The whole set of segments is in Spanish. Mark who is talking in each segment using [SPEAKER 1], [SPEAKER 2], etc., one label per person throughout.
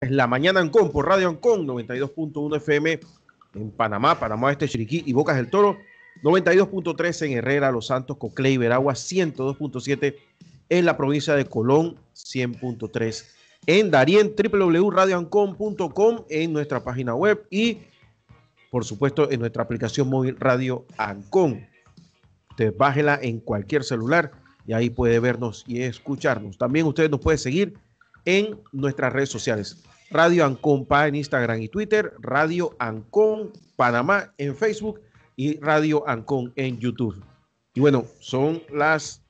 [SPEAKER 1] Es la mañana Ancon por Radio Ancon 92.1 FM en Panamá, Panamá Este, Chiriquí y Bocas del Toro. 92.3 en Herrera, Los Santos, Coclei, y Veragua. 102.7 en la provincia de Colón. 100.3 en Darien. www.radioancon.com en nuestra página web y, por supuesto, en nuestra aplicación móvil Radio Ancon. Usted bájela en cualquier celular y ahí puede vernos y escucharnos. También usted nos puede seguir en nuestras redes sociales. Radio Ancon PA en Instagram y Twitter, Radio Ancon Panamá en Facebook y Radio Ancon en YouTube. Y bueno, son las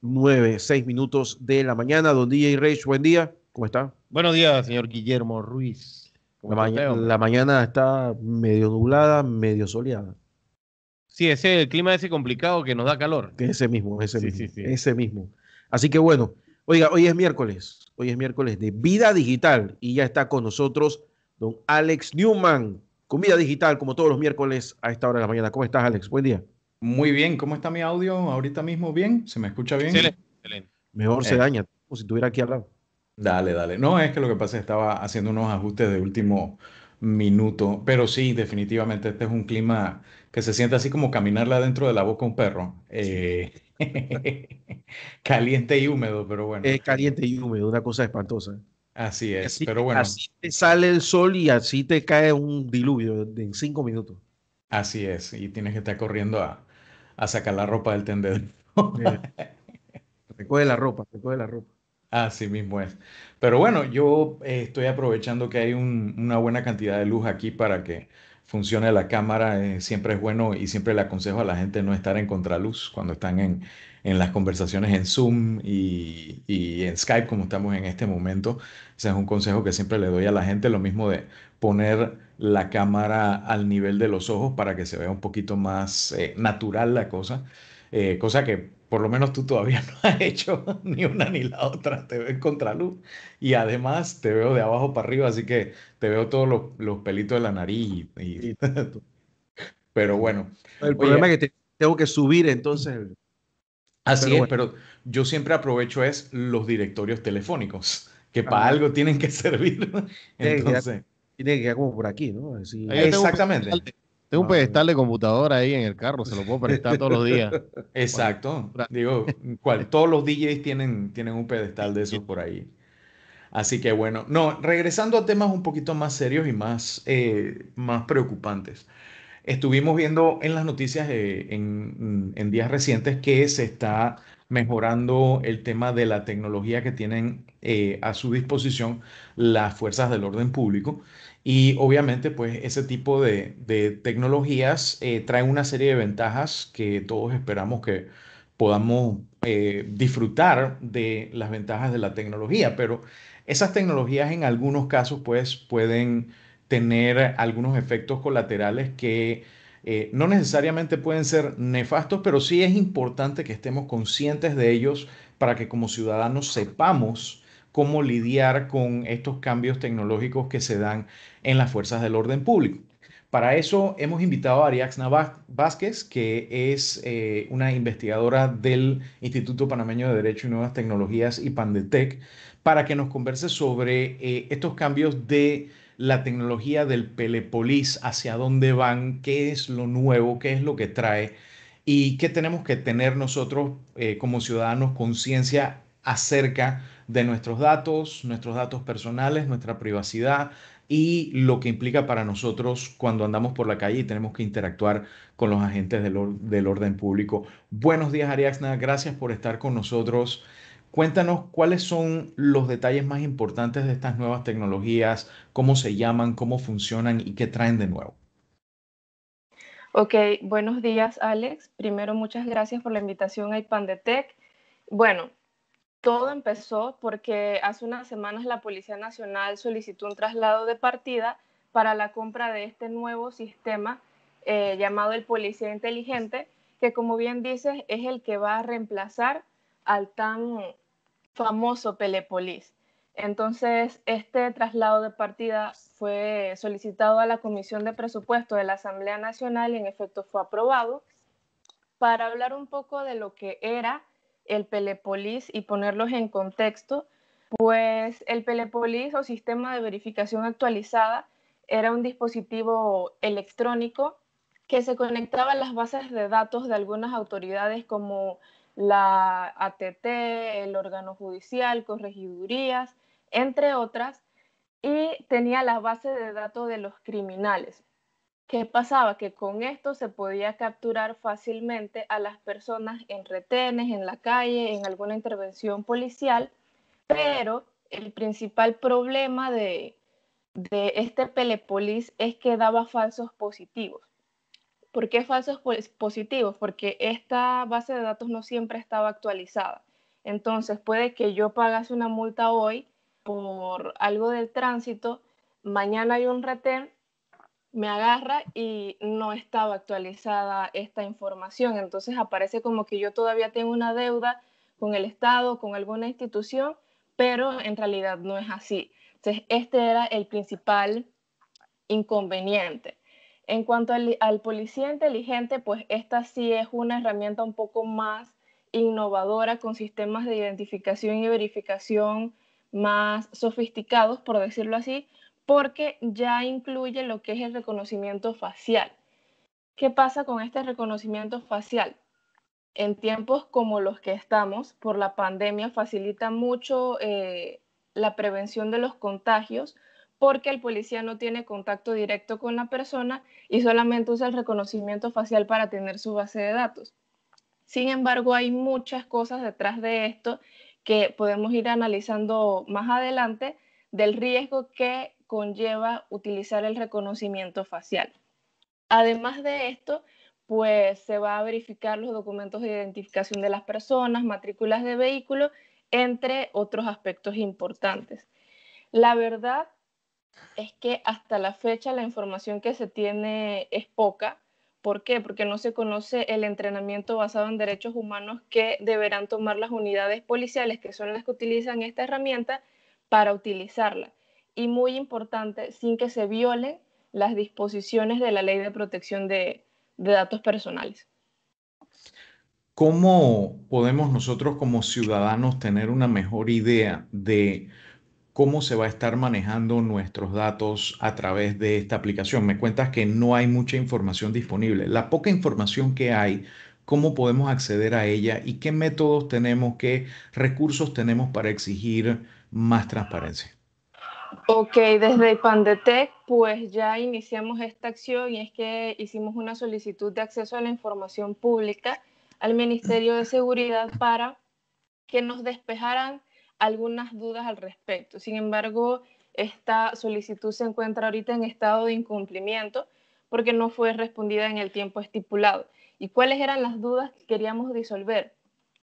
[SPEAKER 1] nueve seis minutos de la mañana. Don DJ Reich, buen día. ¿Cómo está? Buenos días, señor Guillermo Ruiz. La, mañana está medio nublada, medio soleada. Sí, ese el clima ese complicado que nos da calor. ese mismo, ese mismo. Ese mismo. Así que bueno, Oiga, hoy es miércoles, hoy es miércoles de Vida Digital y ya está con nosotros don Alex Newman con Vida Digital, como todos los miércoles
[SPEAKER 2] a esta hora de la mañana. ¿Cómo estás, Alex? Buen día. Muy bien, ¿cómo está mi audio ahorita mismo? ¿Bien? ¿Se me escucha bien? Excelente. Excelente. Mejor se eh. daña, como si estuviera aquí al lado. Dale, dale. No, es que lo que pasa es que estaba haciendo unos ajustes de último minuto. Pero sí, definitivamente este es un clima que se siente así como caminarla dentro de la boca un perro. Eh, caliente y húmedo, pero bueno. Es eh, caliente y húmedo, una cosa espantosa. Así es, pero bueno. Así te sale el sol y así te cae un diluvio en cinco minutos. Así es, y tienes que estar corriendo a, sacar la ropa del tendedero. Eh, recoge la ropa, recoge la ropa. Así mismo es. Pero bueno, yo eh, estoy aprovechando que hay una buena cantidad de luz aquí para que funcione la cámara. Eh, siempre es bueno y siempre le aconsejo a la gente no estar en contraluz cuando están en, las conversaciones en Zoom y, en Skype como estamos en este momento. Ese es un consejo que siempre le doy a la gente, lo mismo de poner la cámara al nivel de los ojos para que se vea un poquito más eh, natural la cosa. Eh, cosa que por lo menos tú todavía no has hecho ni una ni la otra, te veo en contraluz y además te veo de abajo para arriba, así que te veo todos los, pelitos de la nariz. pero bueno. El problema es
[SPEAKER 1] que tengo que subir entonces. Así pero es,
[SPEAKER 2] pero yo siempre aprovecho es los directorios telefónicos, que para algo tienen que servir.
[SPEAKER 1] Entonces, tiene que quedar como por aquí, ¿no? Exactamente. Tengo un pedestal de computadora ahí en el carro, se lo puedo prestar todos los días.
[SPEAKER 2] Exacto. Digo, todos los DJs tienen, tienen un pedestal de esos por ahí. Así que bueno, no, regresando a temas un poquito más serios y más, eh, más preocupantes. Estuvimos viendo en las noticias eh, en, días recientes que se está mejorando el tema de la tecnología que tienen eh, a su disposición las fuerzas del orden público y obviamente, pues ese tipo de, tecnologías eh, traen una serie de ventajas que todos esperamos que podamos eh, disfrutar de las ventajas de la tecnología, pero esas tecnologías en algunos casos, pues, pueden tener algunos efectos colaterales que eh, no necesariamente pueden ser nefastos, pero sí es importante que estemos conscientes de ellos para que como ciudadanos sepamos cómo lidiar con estos cambios tecnológicos que se dan en las fuerzas del orden público. Para eso hemos invitado a Ariaxna Vázquez, que es eh, una investigadora del Instituto Panameño de Derecho y Nuevas Tecnologías y Pandetec, para que nos converse sobre eh, estos cambios de la tecnología del Pelepolis, hacia dónde van, qué es lo nuevo, qué es lo que trae y qué tenemos que tener nosotros eh, como ciudadanos conciencia acerca de nuestros datos, nuestros datos personales, nuestra privacidad y lo que implica para nosotros cuando andamos por la calle y tenemos que interactuar con los agentes del, orden público. Buenos días, Ariaxna. Gracias por estar con nosotros. Cuéntanos cuáles son los detalles más importantes de estas nuevas tecnologías, cómo se llaman, cómo funcionan y qué traen de nuevo.
[SPEAKER 3] Ok, buenos días Alex. Primero, muchas gracias por la invitación a IPANDETEC. Bueno, todo empezó porque hace unas semanas la Policía Nacional solicitó un traslado de partida para la compra de este nuevo sistema eh, llamado el Policía Inteligente, que como bien dices es el que va a reemplazar al tan famoso Pelepolis. Entonces, este traslado de partida fue solicitado a la Comisión de Presupuesto de la Asamblea Nacional y en efecto fue aprobado. Para hablar un poco de lo que era el Pelepolis y ponerlos en contexto, pues el Pelepolis o sistema de verificación actualizada era un dispositivo electrónico que se conectaba a las bases de datos de algunas autoridades como la ATT, el órgano judicial, corregidurías, entre otras, y tenía la base de datos de los criminales. ¿Qué pasaba? Que con esto se podía capturar fácilmente a las personas en retenes, en la calle, en alguna intervención policial, pero el principal problema de, este Pelepolis es que daba falsos positivos. ¿Por qué falsos pues, positivos? Porque esta base de datos no siempre estaba actualizada. Entonces puede que yo pagase una multa hoy por algo del tránsito, mañana hay un retén me agarra y no estaba actualizada esta información. Entonces aparece como que yo todavía tengo una deuda con el Estado, con alguna institución, pero en realidad no es así. Entonces este era el principal inconveniente. En cuanto al, al policía inteligente, pues esta sí es una herramienta un poco más innovadora con sistemas de identificación y verificación más sofisticados, por decirlo así, porque ya incluye lo que es el reconocimiento facial. ¿Qué pasa con este reconocimiento facial? En tiempos como los que estamos, por la pandemia, facilita mucho eh, la prevención de los contagios porque el policía no tiene contacto directo con la persona y solamente usa el reconocimiento facial para tener su base de datos. Sin embargo, hay muchas cosas detrás de esto que podemos ir analizando más adelante del riesgo que conlleva utilizar el reconocimiento facial. Además de esto, pues se va a verificar los documentos de identificación de las personas, matrículas de vehículo entre otros aspectos importantes. La verdad es que hasta la fecha la información que se tiene es poca. ¿Por qué? Porque no se conoce el entrenamiento basado en derechos humanos que deberán tomar las unidades policiales, que son las que utilizan esta herramienta, para utilizarla y muy importante, sin que se violen las disposiciones de la Ley de Protección de, Datos Personales.
[SPEAKER 2] ¿Cómo podemos nosotros como ciudadanos tener una mejor idea de cómo se va a estar manejando nuestros datos a través de esta aplicación? Me cuentas que no hay mucha información disponible. La poca información que hay, ¿cómo podemos acceder a ella y qué métodos tenemos, qué recursos tenemos para exigir más transparencia?
[SPEAKER 3] Ok, desde Pandetec, pues ya iniciamos esta acción y es que hicimos una solicitud de acceso a la información pública al Ministerio de Seguridad para que nos despejaran algunas dudas al respecto. Sin embargo, esta solicitud se encuentra ahorita en estado de incumplimiento porque no fue respondida en el tiempo estipulado. ¿Y cuáles eran las dudas que queríamos disolver?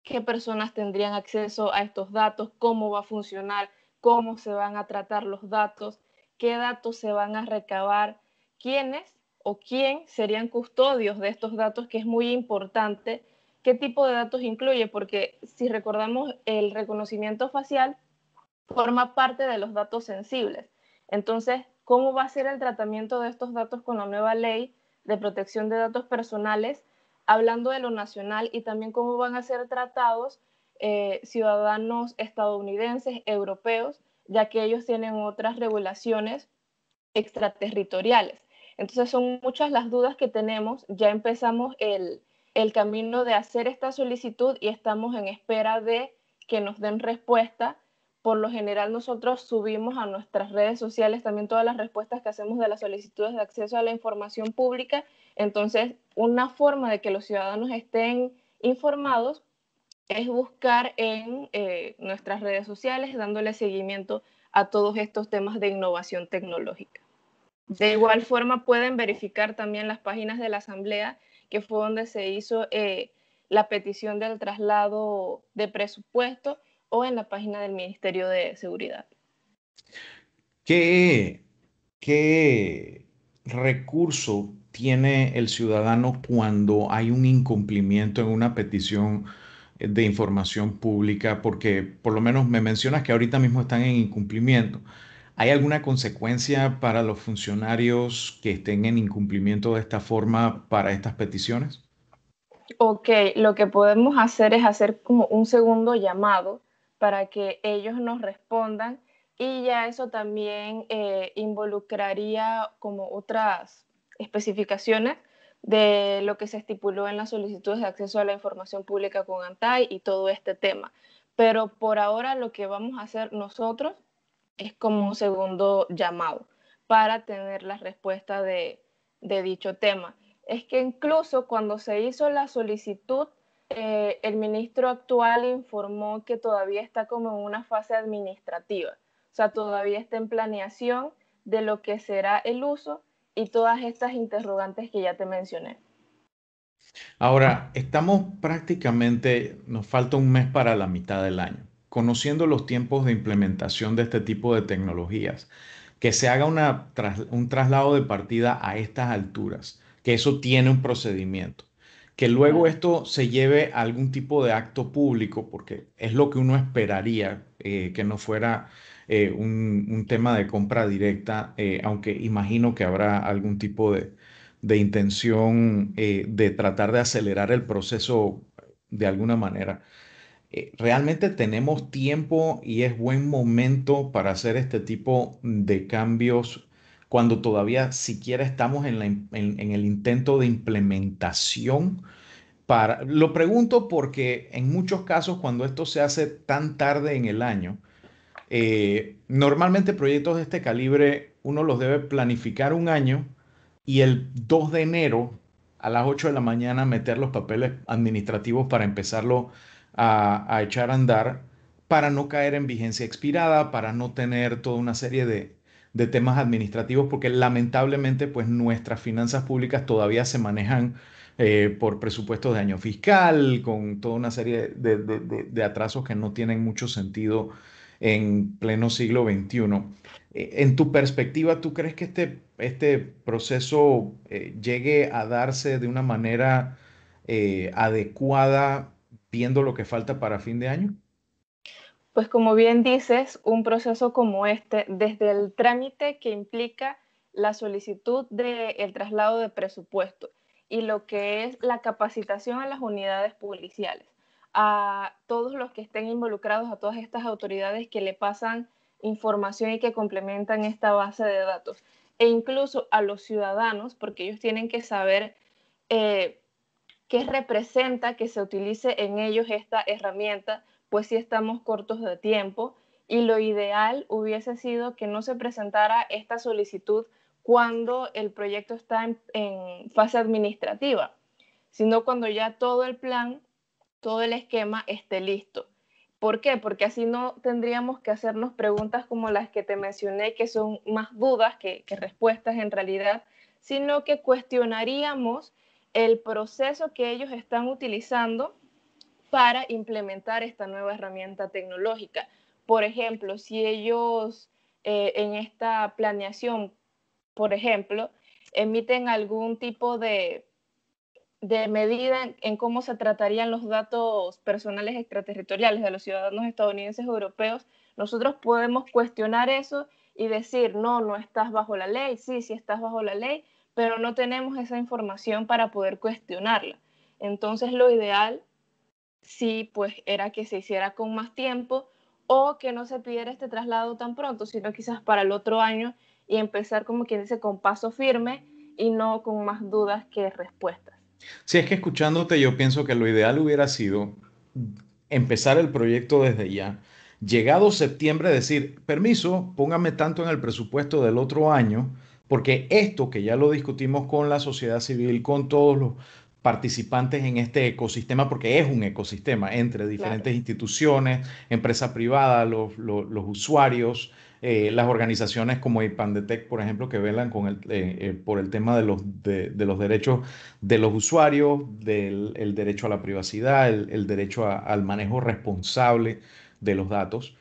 [SPEAKER 3] ¿Qué personas tendrían acceso a estos datos? ¿Cómo va a funcionar? cómo se van a tratar los datos, qué datos se van a recabar, quiénes o quién serían custodios de estos datos, que es muy importante, qué tipo de datos incluye, porque si recordamos el reconocimiento facial forma parte de los datos sensibles. Entonces, ¿cómo va a ser el tratamiento de estos datos con la nueva ley de protección de datos personales? Hablando de lo nacional y también cómo van a ser tratados eh, ciudadanos estadounidenses, europeos, ya que ellos tienen otras regulaciones extraterritoriales. Entonces son muchas las dudas que tenemos. Ya empezamos el, el camino de hacer esta solicitud y estamos en espera de que nos den respuesta. Por lo general nosotros subimos a nuestras redes sociales también todas las respuestas que hacemos de las solicitudes de acceso a la información pública. Entonces, una forma de que los ciudadanos estén informados es buscar en eh, nuestras redes sociales dándole seguimiento a todos estos temas de innovación tecnológica. De igual forma, pueden verificar también las páginas de la Asamblea, que fue donde se hizo eh, la petición del traslado de presupuesto o en la página del Ministerio de Seguridad.
[SPEAKER 2] ¿Qué, qué recurso tiene el ciudadano cuando hay un incumplimiento en una petición de información pública, porque por lo menos me mencionas que ahorita mismo están en incumplimiento. ¿Hay alguna consecuencia para los funcionarios que estén en incumplimiento de esta forma para estas peticiones?
[SPEAKER 3] Ok, lo que podemos hacer es hacer como un segundo llamado para que ellos nos respondan y ya eso también eh, involucraría como otras especificaciones de lo que se estipuló en las solicitudes de acceso a la información pública con ANTAI y todo este tema. Pero por ahora lo que vamos a hacer nosotros es como un segundo llamado para tener la respuesta de, dicho tema. Es que incluso cuando se hizo la solicitud, eh, el ministro actual informó que todavía está como en una fase administrativa, o sea, todavía está en planeación de lo que será el uso y todas estas interrogantes que ya te mencioné.
[SPEAKER 2] Ahora, estamos prácticamente, nos falta un mes para la mitad del año, conociendo los tiempos de implementación de este tipo de tecnologías, que se haga un traslado de partida a estas alturas, que eso tiene un procedimiento, que luego esto se lleve a algún tipo de acto público, porque es lo que uno esperaría eh, que no fuera eh, un, tema de compra directa, eh, aunque imagino que habrá algún tipo de, intención eh, de tratar de acelerar el proceso de alguna manera. realmente tenemos tiempo y es buen momento para hacer este tipo de cambios cuando todavía siquiera estamos en, en el intento de implementación. Para, lo pregunto porque en muchos casos cuando esto se hace tan tarde en el año, eh, normalmente proyectos de este calibre uno los debe planificar un año y el 2 de enero a las 8 de la mañana meter los papeles administrativos para empezarlo a, echar a andar para no caer en vigencia expirada, para no tener toda una serie de, temas administrativos, porque lamentablemente pues nuestras finanzas públicas todavía se manejan eh, por presupuestos de año fiscal, con toda una serie de atrasos que no tienen mucho sentido en pleno siglo XXI. Eh, en tu perspectiva, ¿tú crees que este, este proceso eh, llegue a darse de una manera eh, adecuada viendo lo que falta para fin de año?
[SPEAKER 3] Pues como bien dices, un proceso como este, desde el trámite que implica la solicitud del traslado de presupuesto y lo que es la capacitación a las unidades policiales a todos los que estén involucrados, a todas estas autoridades que le pasan información y que complementan esta base de datos, e incluso a los ciudadanos, porque ellos tienen que saber eh, qué representa que se utilice en ellos esta herramienta, pues si estamos cortos de tiempo y lo ideal hubiese sido que no se presentara esta solicitud cuando el proyecto está en fase administrativa, sino cuando ya todo el plan todo el esquema esté listo. ¿Por qué? Porque así no tendríamos que hacernos preguntas como las que te mencioné, que son más dudas que, respuestas en realidad, sino que cuestionaríamos el proceso que ellos están utilizando para implementar esta nueva herramienta tecnológica. Por ejemplo, si ellos eh, en esta planeación, por ejemplo, emiten algún tipo de de medida en, cómo se tratarían los datos personales extraterritoriales de los ciudadanos estadounidenses europeos, nosotros podemos cuestionar eso y decir, no, no estás bajo la ley, sí, sí estás bajo la ley, pero no tenemos esa información para poder cuestionarla. Entonces lo ideal, sí, pues era que se hiciera con más tiempo o que no se pidiera este traslado tan pronto, sino quizás para el otro año y empezar, como quien dice, con paso firme y no con más dudas que respuestas.
[SPEAKER 2] Si es que escuchándote yo pienso que lo ideal hubiera sido empezar el proyecto desde ya, llegado septiembre decir, permiso, póngame tanto en el presupuesto del otro año, porque esto que ya lo discutimos con la sociedad civil, con todos los participantes en este ecosistema, porque es un ecosistema entre diferentes instituciones, empresa privada, los usuarios, eh, las organizaciones como IPANDETEC, por ejemplo, que velan eh, eh, por el tema de los, derechos de los usuarios, del derecho a la privacidad, el, derecho al manejo responsable de los datos.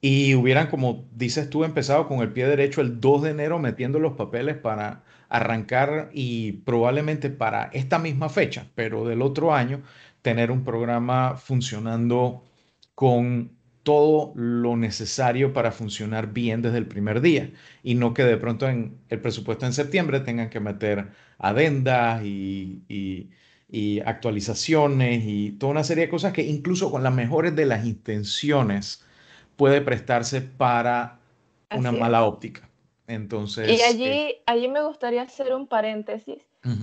[SPEAKER 2] Y hubieran, como dices tú, empezado con el pie derecho el 2 de enero metiendo los papeles para arrancar y probablemente para esta misma fecha, pero del otro año, tener un programa funcionando con todo lo necesario para funcionar bien desde el primer día y no que de pronto en el presupuesto en septiembre tengan que meter adendas y, actualizaciones y toda una serie de cosas que incluso con las mejores de las intenciones puede prestarse para una mala óptica. Entonces, y allí, eh,
[SPEAKER 3] allí me gustaría hacer un paréntesis,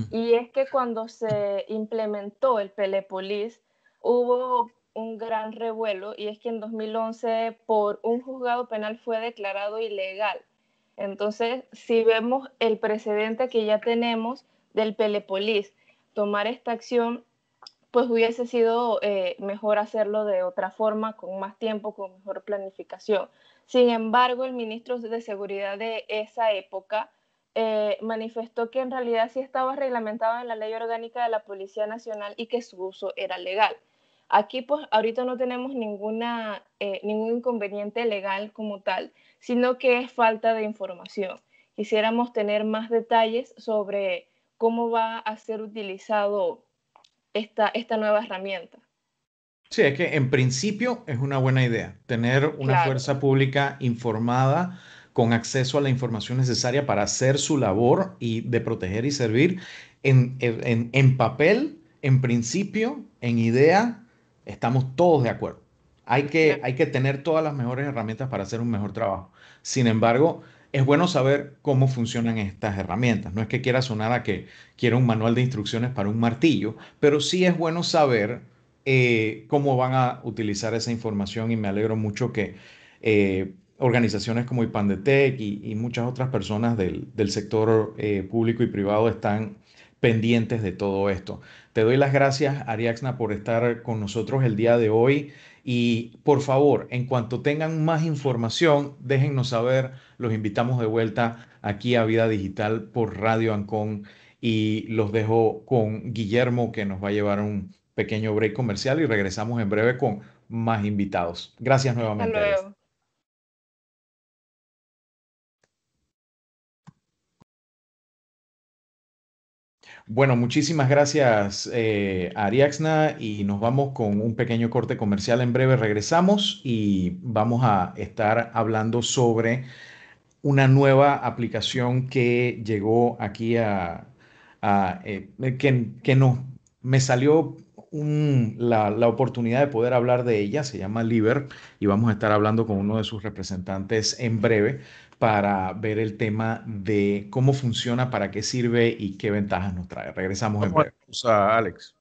[SPEAKER 3] y es que cuando se implementó el Pelepolis, hubo un gran revuelo y es que en 2011 por un juzgado penal fue declarado ilegal. Entonces, si vemos el precedente que ya tenemos del Pelepolis, tomar esta acción, pues hubiese sido eh, mejor hacerlo de otra forma, con más tiempo, con mejor planificación. Sin embargo, el ministro de Seguridad de esa época eh, manifestó que en realidad sí estaba reglamentado en la Ley Orgánica de la Policía Nacional y que su uso era legal. Aquí pues ahorita no tenemos eh, ningún inconveniente legal como tal, sino que es falta de información. Quisiéramos tener más detalles sobre cómo va a ser utilizado esta, nueva herramienta.
[SPEAKER 2] Sí, es que en principio es una buena idea tener una fuerza pública informada con acceso a la información necesaria para hacer su labor y de proteger y servir en, en papel, en principio, en idea, Estamos todos de acuerdo. Hay que, hay que tener todas las mejores herramientas para hacer un mejor trabajo. Sin embargo, es bueno saber cómo funcionan estas herramientas. No es que quiera sonar a que quiera un manual de instrucciones para un martillo, pero sí es bueno saber eh, cómo van a utilizar esa información y me alegro mucho que eh, organizaciones como IPANDETEC y, y muchas otras personas del, sector eh, público y privado están pendientes de todo esto. Te doy las gracias, Ariaxna, por estar con nosotros el día de hoy. Y por favor, en cuanto tengan más información, déjennos saber. Los invitamos de vuelta aquí a Vida Digital por Radio Ancón. Y los dejo con Guillermo, que nos va a llevar un pequeño break comercial y regresamos en breve con más invitados. Gracias nuevamente. Bueno, muchísimas gracias eh, a Ariaxna y nos vamos con un pequeño corte comercial. En breve regresamos y vamos a estar hablando sobre una nueva aplicación que llegó aquí a, eh, que, me salió la, la, oportunidad de poder hablar de ella, se llama Liber, y vamos a estar hablando con uno de sus representantes en breve para ver el tema de cómo funciona, para qué sirve y qué ventajas nos trae. Regresamos en breve.
[SPEAKER 1] Alex.